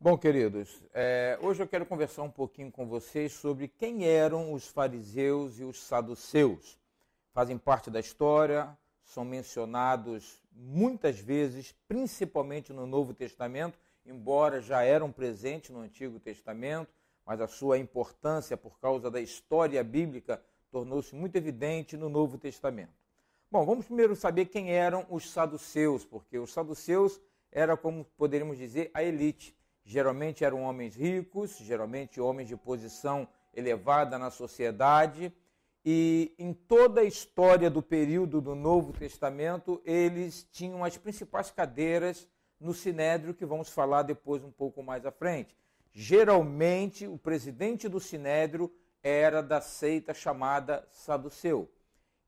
Bom, queridos, é, hoje eu quero conversar um pouquinho com vocês sobre quem eram os fariseus e os saduceus. Fazem parte da história, são mencionados muitas vezes, principalmente no Novo Testamento, embora já eram presentes no Antigo Testamento, mas a sua importância por causa da história bíblica tornou-se muito evidente no Novo Testamento. Bom, vamos primeiro saber quem eram os saduceus, porque os saduceus era como poderíamos dizer a elite. Geralmente eram homens ricos, geralmente homens de posição elevada na sociedade, e em toda a história do período do Novo Testamento, eles tinham as principais cadeiras no Sinédrio, que vamos falar depois um pouco mais à frente. Geralmente, o presidente do Sinédrio era da seita chamada Saduceu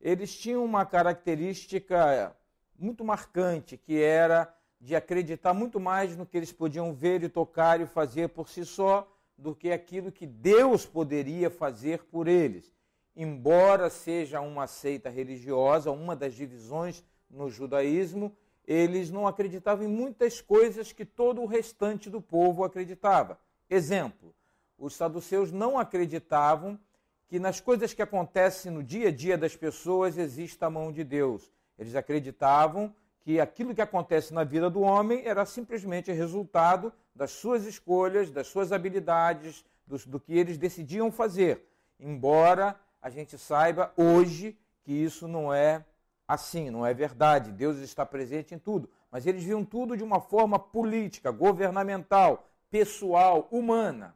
eles tinham uma característica muito marcante, que era de acreditar muito mais no que eles podiam ver e tocar e fazer por si só do que aquilo que Deus poderia fazer por eles. Embora seja uma seita religiosa, uma das divisões no judaísmo, eles não acreditavam em muitas coisas que todo o restante do povo acreditava. Exemplo, os saduceus não acreditavam que nas coisas que acontecem no dia a dia das pessoas existe a mão de Deus. Eles acreditavam que aquilo que acontece na vida do homem era simplesmente resultado das suas escolhas, das suas habilidades, do, do que eles decidiam fazer. Embora a gente saiba hoje que isso não é assim, não é verdade. Deus está presente em tudo. Mas eles viam tudo de uma forma política, governamental, pessoal, humana.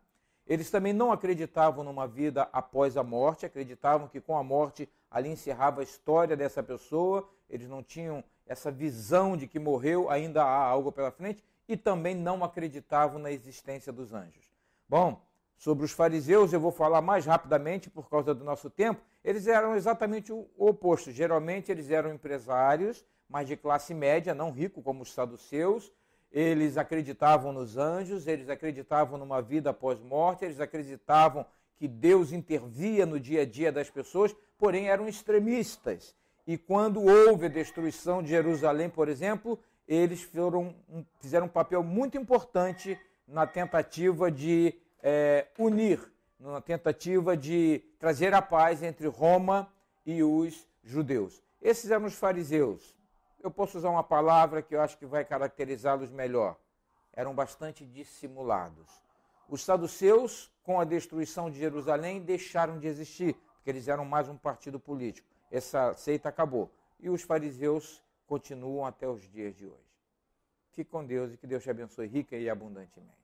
Eles também não acreditavam numa vida após a morte, acreditavam que com a morte ali encerrava a história dessa pessoa, eles não tinham essa visão de que morreu, ainda há algo pela frente, e também não acreditavam na existência dos anjos. Bom, sobre os fariseus eu vou falar mais rapidamente por causa do nosso tempo. Eles eram exatamente o oposto. Geralmente eles eram empresários, mas de classe média, não rico como os saduceus, eles acreditavam nos anjos, eles acreditavam numa vida após morte, eles acreditavam que Deus intervia no dia a dia das pessoas, porém eram extremistas. E quando houve a destruição de Jerusalém, por exemplo, eles foram, fizeram um papel muito importante na tentativa de é, unir, na tentativa de trazer a paz entre Roma e os judeus. Esses eram os fariseus eu posso usar uma palavra que eu acho que vai caracterizá-los melhor. Eram bastante dissimulados. Os saduceus, com a destruição de Jerusalém, deixaram de existir, porque eles eram mais um partido político. Essa seita acabou. E os fariseus continuam até os dias de hoje. Fique com Deus e que Deus te abençoe rica e abundantemente.